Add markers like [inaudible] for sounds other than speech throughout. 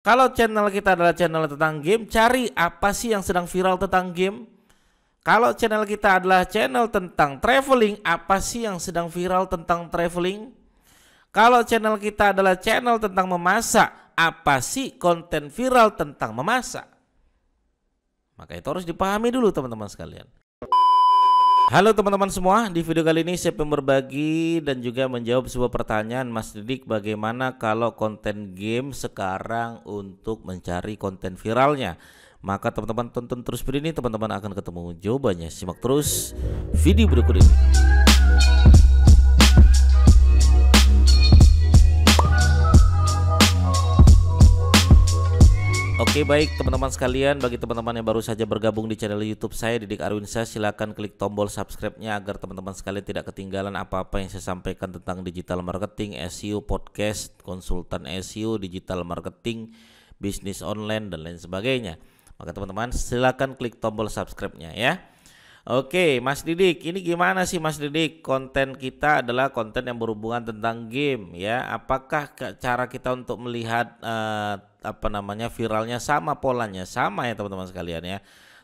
Kalau channel kita adalah channel tentang game, cari apa sih yang sedang viral tentang game. Kalau channel kita adalah channel tentang traveling, apa sih yang sedang viral tentang traveling? Kalau channel kita adalah channel tentang memasak, apa sih konten viral tentang memasak? Maka itu harus dipahami dulu teman-teman sekalian. Halo teman-teman semua, di video kali ini saya akan berbagi dan juga menjawab sebuah pertanyaan Mas Didik bagaimana kalau konten game sekarang untuk mencari konten viralnya. Maka teman-teman tonton terus video ini, teman-teman akan ketemu jawabannya. Simak terus video berikut ini. Oke baik teman-teman sekalian bagi teman-teman yang baru saja bergabung di channel YouTube saya Didik Arwinsa silahkan klik tombol subscribe-nya agar teman-teman sekalian tidak ketinggalan apa-apa yang saya sampaikan tentang digital marketing, SEO, podcast, konsultan SEO, digital marketing, bisnis online dan lain sebagainya. Maka teman-teman silahkan klik tombol subscribe-nya ya. Oke Mas Didik ini gimana sih Mas Didik konten kita adalah konten yang berhubungan tentang game ya. Apakah cara kita untuk melihat uh, apa namanya viralnya sama polanya sama ya teman-teman sekalian ya.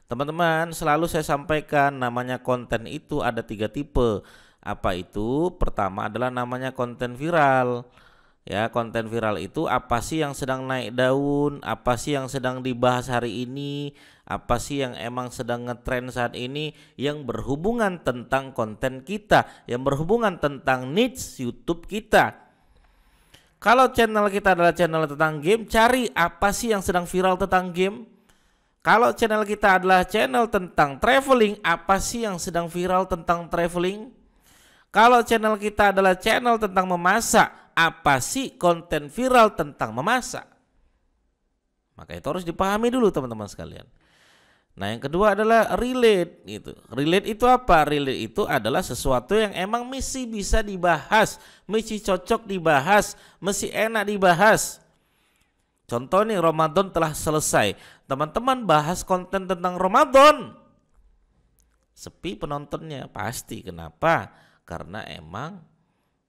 Teman-teman selalu saya sampaikan namanya konten itu ada tiga tipe. Apa itu? Pertama adalah namanya konten viral. Ya, konten viral itu apa sih yang sedang naik daun, apa sih yang sedang dibahas hari ini, apa sih yang emang sedang ngetrend saat ini yang berhubungan tentang konten kita, yang berhubungan tentang niche YouTube kita. Kalau channel kita adalah channel tentang game, cari apa sih yang sedang viral tentang game. Kalau channel kita adalah channel tentang traveling, apa sih yang sedang viral tentang traveling? Kalau channel kita adalah channel tentang memasak, apa sih konten viral tentang memasak? Maka itu harus dipahami dulu teman-teman sekalian. Nah, yang kedua adalah relate gitu. Relate itu apa? Relate itu adalah sesuatu yang emang misi bisa dibahas, misi cocok dibahas, mesti enak dibahas. Contoh nih Ramadan telah selesai. Teman-teman bahas konten tentang Ramadan. Sepi penontonnya pasti. Kenapa? Karena emang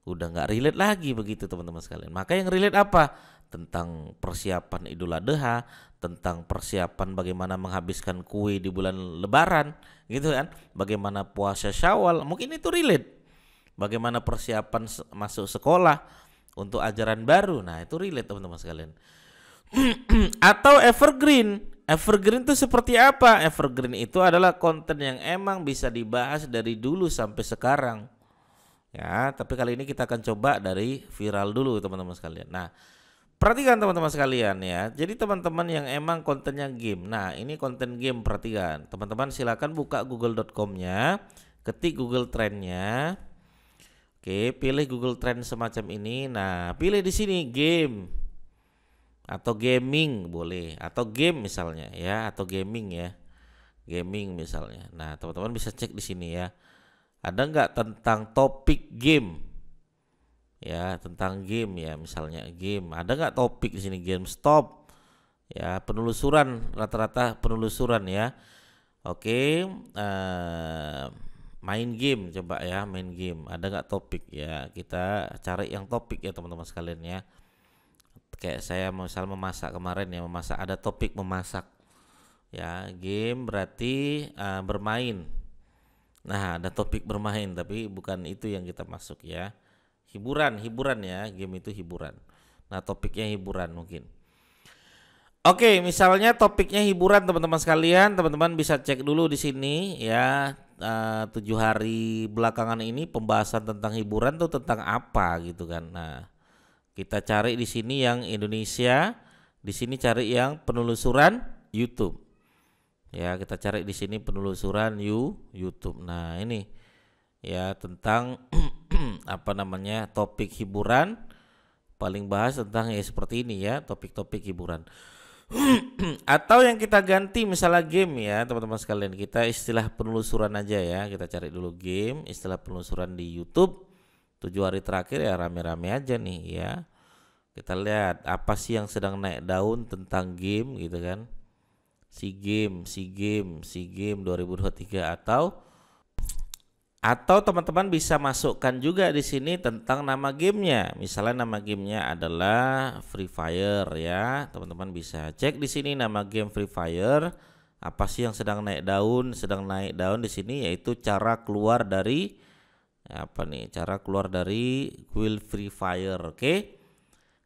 udah nggak relate lagi begitu teman-teman sekalian. Maka yang relate apa? Tentang persiapan Idul Adha, tentang persiapan bagaimana menghabiskan kue di bulan Lebaran, gitu kan? Bagaimana puasa Syawal, mungkin itu relate. Bagaimana persiapan masuk sekolah untuk ajaran baru. Nah, itu relate teman-teman sekalian. [clears throat] Atau evergreen. Evergreen itu seperti apa? Evergreen itu adalah konten yang emang bisa dibahas dari dulu sampai sekarang Ya, tapi kali ini kita akan coba dari viral dulu teman-teman sekalian. Nah, perhatikan teman-teman sekalian ya. Jadi teman-teman yang emang kontennya game. Nah, ini konten game perhatikan. Teman-teman silahkan buka google.com-nya, ketik Google Trendnya. Oke, pilih Google Trend semacam ini. Nah, pilih di sini game atau gaming boleh atau game misalnya ya atau gaming ya. Gaming misalnya. Nah, teman-teman bisa cek di sini ya ada nggak tentang topik game ya tentang game ya misalnya game ada nggak topik di sini game stop ya penelusuran rata-rata penelusuran ya oke uh, main game coba ya main game ada nggak topik ya kita cari yang topik ya teman-teman sekalian ya kayak saya misal memasak kemarin ya memasak ada topik memasak ya game berarti uh, bermain Nah, ada topik bermain tapi bukan itu yang kita masuk ya. Hiburan, hiburan ya, game itu hiburan. Nah, topiknya hiburan mungkin. Oke, misalnya topiknya hiburan teman-teman sekalian, teman-teman bisa cek dulu di sini ya. Eh, tujuh hari belakangan ini pembahasan tentang hiburan tuh tentang apa gitu kan. Nah, kita cari di sini yang Indonesia, di sini cari yang penelusuran YouTube ya kita cari di sini penelusuran you YouTube nah ini ya tentang [clears throat] apa namanya topik hiburan paling bahas tentang ya seperti ini ya topik-topik hiburan [clears throat] atau yang kita ganti misalnya game ya teman-teman sekalian kita istilah penelusuran aja ya kita cari dulu game istilah penelusuran di YouTube tujuh hari terakhir ya rame-rame aja nih ya kita lihat apa sih yang sedang naik daun tentang game gitu kan SEA game SEA Games, SEA Games 2023 atau atau teman-teman bisa masukkan juga di sini tentang nama gamenya. Misalnya nama gamenya adalah Free Fire ya. Teman-teman bisa cek di sini nama game Free Fire. Apa sih yang sedang naik daun? Sedang naik daun di sini yaitu cara keluar dari apa nih? Cara keluar dari will Free Fire. Oke.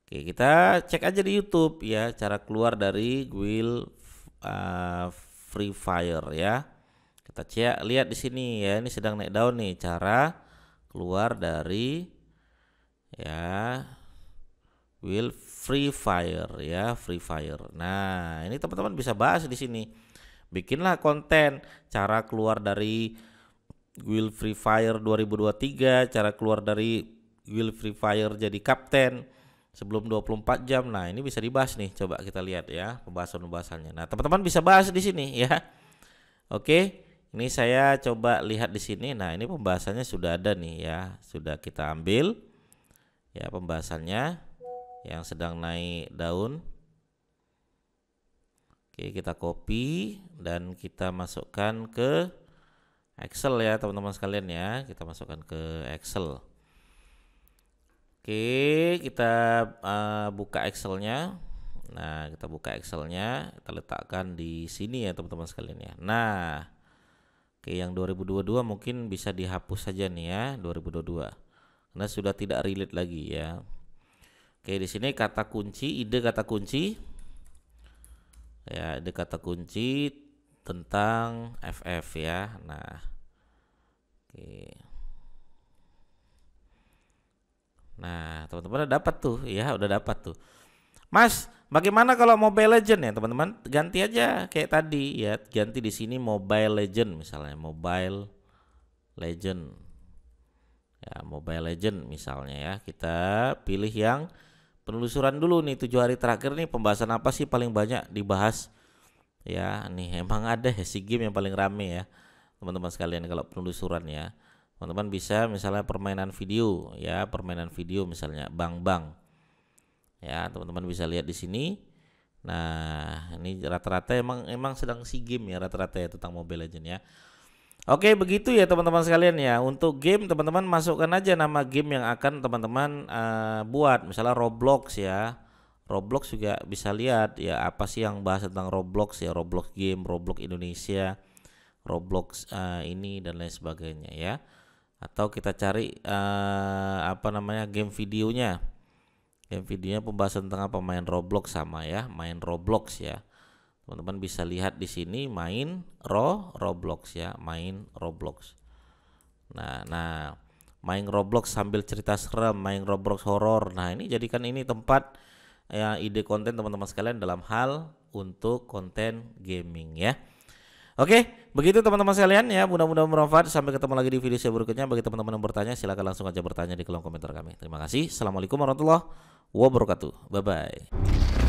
Oke, kita cek aja di YouTube ya cara keluar dari guild uh, Free Fire ya. Kita cek lihat di sini ya, ini sedang naik daun nih cara keluar dari ya will Free Fire ya, Free Fire. Nah, ini teman-teman bisa bahas di sini. Bikinlah konten cara keluar dari Will Free Fire 2023, cara keluar dari Will Free Fire jadi kapten sebelum 24 jam. Nah, ini bisa dibahas nih. Coba kita lihat ya pembahasan-pembahasannya. Nah, teman-teman bisa bahas di sini ya. Oke. Ini saya coba lihat di sini. Nah, ini pembahasannya sudah ada nih ya. Sudah kita ambil ya pembahasannya yang sedang naik daun. Oke, kita copy dan kita masukkan ke Excel ya, teman-teman sekalian ya. Kita masukkan ke Excel. Oke, kita uh, buka Excelnya. Nah, kita buka Excelnya, kita letakkan di sini ya teman-teman sekalian ya. Nah, oke yang 2022 mungkin bisa dihapus saja nih ya 2022. Karena sudah tidak relate lagi ya. Oke, di sini kata kunci, ide kata kunci. Ya, ide kata kunci tentang FF ya. Nah. Oke. Nah, teman-teman udah dapat tuh, ya udah dapat tuh. Mas, bagaimana kalau Mobile Legend ya, teman-teman? Ganti aja kayak tadi ya, ganti di sini Mobile Legend misalnya, Mobile Legend. Ya, Mobile Legend misalnya ya. Kita pilih yang penelusuran dulu nih tujuh hari terakhir nih pembahasan apa sih paling banyak dibahas ya nih emang ada ya si game yang paling rame ya teman-teman sekalian kalau penelusuran ya teman-teman bisa misalnya permainan video ya permainan video misalnya bang bang ya teman-teman bisa lihat di sini nah ini rata-rata emang emang sedang si game ya rata-rata ya tentang Mobile Legend ya oke begitu ya teman-teman sekalian ya untuk game teman-teman masukkan aja nama game yang akan teman-teman uh, buat misalnya Roblox ya Roblox juga bisa lihat ya apa sih yang bahas tentang Roblox ya Roblox game Roblox Indonesia Roblox uh, ini dan lain sebagainya ya atau kita cari uh, apa namanya game videonya game videonya pembahasan tentang apa main Roblox sama ya main Roblox ya teman-teman bisa lihat di sini main ro Roblox ya main Roblox nah nah main Roblox sambil cerita serem main Roblox horor nah ini jadikan ini tempat ya ide konten teman-teman sekalian dalam hal untuk konten gaming ya Oke, begitu teman-teman sekalian ya. Mudah-mudahan bermanfaat. Sampai ketemu lagi di video saya berikutnya. Bagi teman-teman yang bertanya, silahkan langsung aja bertanya di kolom komentar kami. Terima kasih. Assalamualaikum warahmatullahi wabarakatuh. Bye bye.